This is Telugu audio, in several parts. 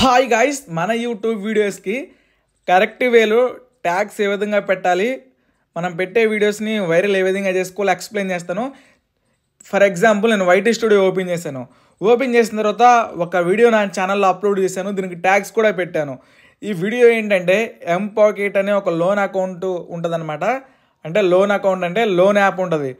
హాయ్ గాయస్ మన యూట్యూబ్ వీడియోస్కి కరెక్ట్ వేలో ట్యాగ్స్ ఏ విధంగా పెట్టాలి మనం పెట్టే వీడియోస్ని వైరల్ ఏ విధంగా చేసుకోవాలి ఎక్స్ప్లెయిన్ చేస్తాను ఫర్ ఎగ్జాంపుల్ నేను వైట్ స్టూడియో ఓపెన్ చేశాను ఓపెన్ చేసిన తర్వాత ఒక వీడియో నా ఛానల్లో అప్లోడ్ చేశాను దీనికి ట్యాగ్స్ కూడా పెట్టాను ఈ వీడియో ఏంటంటే ఎం పాకెట్ అనే ఒక లోన్ అకౌంట్ ఉంటుందన్నమాట అంటే లోన్ అకౌంట్ అంటే లోన్ యాప్ ఉంటుంది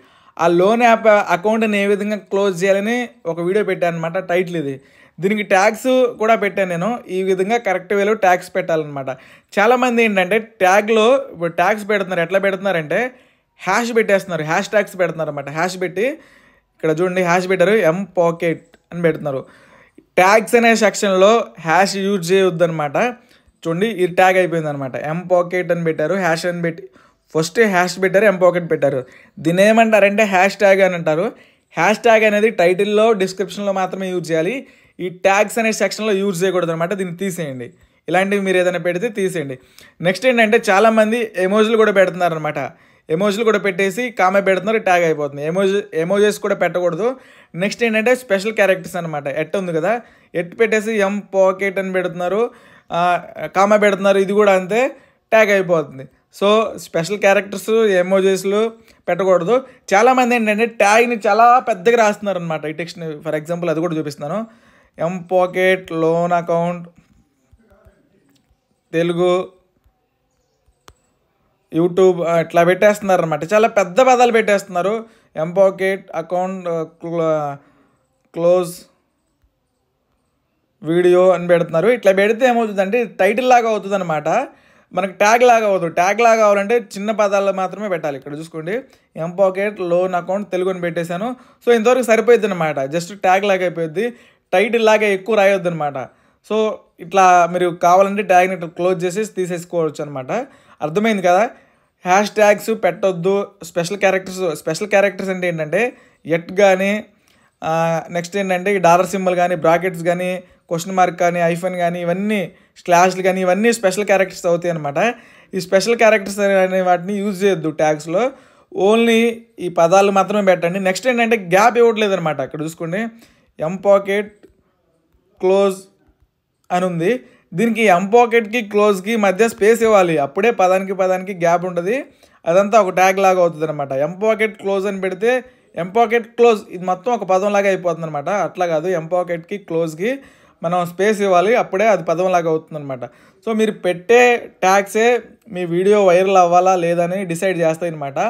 ఆ లోన్ యాప్ అకౌంట్ని ఏ విధంగా క్లోజ్ చేయాలని ఒక వీడియో పెట్టాను అనమాట టైటిల్ ఇది దీనికి ట్యాక్స్ కూడా పెట్టాను నేను ఈ విధంగా కరెక్ట్ వేలో ట్యాక్స్ పెట్టాలన్నమాట చాలామంది ఏంటంటే ట్యాగ్లో ఇప్పుడు ట్యాక్స్ పెడుతున్నారు ఎట్లా పెడుతున్నారంటే హ్యాష్ పెట్టేస్తున్నారు హ్యాష్ ట్యాక్స్ పెడుతున్నారు అనమాట హ్యాష్ పెట్టి ఇక్కడ చూడండి హ్యాష్ పెట్టారు ఎం పాకెట్ అని పెడుతున్నారు ట్యాగ్స్ అనే సెక్షన్లో హ్యాష్ యూజ్ చేయొద్దనమాట చూడండి ఇది ట్యాగ్ అయిపోయింది అనమాట ఎం పాకెట్ అని పెట్టారు హ్యాష్ అని పెట్టి ఫస్ట్ హ్యాష్ పెట్టారు ఎం పాకెట్ పెట్టారు దీని ఏమంటారంటే హ్యాష్ ట్యాగ్ అని అంటారు హ్యాష్ ట్యాగ్ అనేది టైటిల్లో డిస్క్రిప్షన్లో మాత్రమే యూజ్ చేయాలి ఈ ట్యాగ్స్ అనే సెక్షన్లో యూజ్ చేయకూడదు అనమాట దీన్ని తీసేయండి ఇలాంటివి మీరు ఏదైనా పెడితే తీసేయండి నెక్స్ట్ ఏంటంటే చాలామంది ఎమోజీలు కూడా పెడుతున్నారనమాట ఎమోజీలు కూడా పెట్టేసి కామె పెడుతున్నారు ట్యాగ్ అయిపోతుంది ఎమోజీ ఎమోజెస్ కూడా పెట్టకూడదు నెక్స్ట్ ఏంటంటే స్పెషల్ క్యారెక్టర్స్ అనమాట ఎట్ ఉంది కదా ఎట్ పెట్టేసి ఎం పాకెట్ అని పెడుతున్నారు కామె పెడుతున్నారు ఇది కూడా అంతే ట్యాగ్ అయిపోతుంది సో స్పెషల్ క్యారెక్టర్స్ ఎమోజీస్లు పెట్టకూడదు చాలామంది ఏంటంటే ట్యాగ్ని చాలా పెద్దగా రాస్తున్నారు అనమాట ఈ టెక్స్ట్ని ఫర్ ఎగ్జాంపుల్ అది కూడా చూపిస్తాను M pocket loan account Telugu YouTube ఇట్లా పెట్టేస్తున్నారు అనమాట చాలా పెద్ద పదాలు పెట్టేస్తున్నారు M pocket account close video అని పెడుతున్నారు ఇట్లా పెడితే ఏమవుతుందంటే టైటిల్ లాగా అవుతుంది అనమాట మనకు ట్యాగ్ లాగా అవ్వదు ట్యాగ్ లాగా కావాలంటే చిన్న పదాలు మాత్రమే పెట్టాలి ఇక్కడ చూసుకోండి M pocket loan account Telugu అని పెట్టేశాను సో ఇంతవరకు సరిపోయింది అనమాట జస్ట్ ట్యాగ్ లాగా అయిపోయింది టైటిల్ లాగా ఎక్కువ రాయొద్దు అనమాట సో ఇట్లా మీరు కావాలంటే ట్యాగ్ని ఇట్లా క్లోజ్ చేసేసి తీసేసుకోవచ్చు అనమాట అర్థమైంది కదా హ్యాష్ ట్యాగ్స్ పెట్టొద్దు స్పెషల్ క్యారెక్టర్స్ స్పెషల్ క్యారెక్టర్స్ అంటే ఏంటంటే ఎట్ కానీ నెక్స్ట్ ఏంటంటే ఈ డాలర్ సింబల్ కానీ బ్రాకెట్స్ కానీ క్వశ్చన్ మార్క్ కానీ ఐఫోన్ కానీ ఇవన్నీ స్లాష్లు కానీ ఇవన్నీ స్పెషల్ క్యారెక్టర్స్ అవుతాయి అనమాట ఈ స్పెషల్ క్యారెక్టర్స్ అనే వాటిని యూజ్ చేయొద్దు ట్యాగ్స్లో ఓన్లీ ఈ పదాలు మాత్రమే పెట్టండి నెక్స్ట్ ఏంటంటే గ్యాప్ ఇవ్వట్లేదు అనమాట అక్కడ చూసుకోండి ఎం పాకెట్ క్లోజ్ అని ఉంది దీనికి ఎం పాకెట్కి క్లోజ్కి మధ్య స్పేస్ ఇవ్వాలి అప్పుడే పదానికి పదానికి గ్యాప్ ఉంటుంది అదంతా ఒక ట్యాగ్ లాగా అవుతుంది అనమాట ఎం పాకెట్ క్లోజ్ అని పెడితే ఎంపాకెట్ క్లోజ్ ఇది మొత్తం ఒక పదంలాగా అయిపోతుంది అనమాట అట్లా కాదు ఎంపాకెట్కి క్లోజ్కి మనం స్పేస్ ఇవ్వాలి అప్పుడే అది పదంలాగా అనమాట సో మీరు పెట్టే ట్యాక్సే మీ వీడియో వైరల్ అవ్వాలా లేదని డిసైడ్ చేస్తాయి అనమాట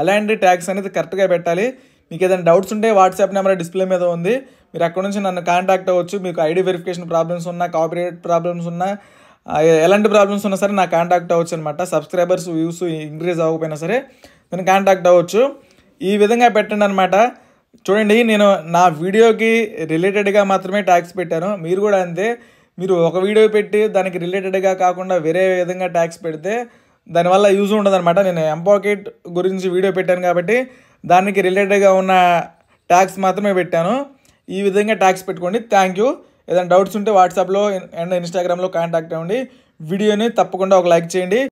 అలాంటి ట్యాక్స్ అనేది కరెక్ట్గా పెట్టాలి మీకు ఏదైనా డౌట్స్ ఉంటే వాట్సాప్ నెంబర్ డిస్ప్లే మీద ఉంది మీరు అక్కడ నుంచి నన్ను కాంటాక్ట్ అవ్వచ్చు మీకు ఐడి వెరిఫికేషన్ ప్రాబ్లమ్స్ ఉన్నా కాపీరేట్ ప్రాబ్లమ్స్ ఉన్నా ఎలాంటి ప్రాబ్లమ్స్ ఉన్నా సరే నాకు కాంటాక్ట్ అవ్వచ్చు అనమాట సబ్స్క్రైబర్స్ వ్యూస్ ఇంక్రీజ్ అవ్వకపోయినా సరే నేను కాంటాక్ట్ అవ్వచ్చు ఈ విధంగా పెట్టండి అనమాట చూడండి నేను నా వీడియోకి రిలేటెడ్గా మాత్రమే ట్యాక్స్ పెట్టాను మీరు కూడా అంతే మీరు ఒక వీడియో పెట్టి దానికి రిలేటెడ్గా కాకుండా వేరే విధంగా ట్యాక్స్ పెడితే దానివల్ల యూజ్ ఉండదన్నమాట నేను ఎంపాకెట్ గురించి వీడియో పెట్టాను కాబట్టి దానికి రిలేటెడ్గా ఉన్న ట్యాక్స్ మాత్రమే పెట్టాను ఈ విధంగా ట్యాక్స్ పెట్టుకోండి థ్యాంక్ యూ ఏదైనా డౌట్స్ ఉంటే వాట్సాప్లో అండ్ ఇన్స్టాగ్రామ్లో కాంటాక్ట్ అవ్వండి వీడియోని తప్పకుండా ఒక లైక్ చేయండి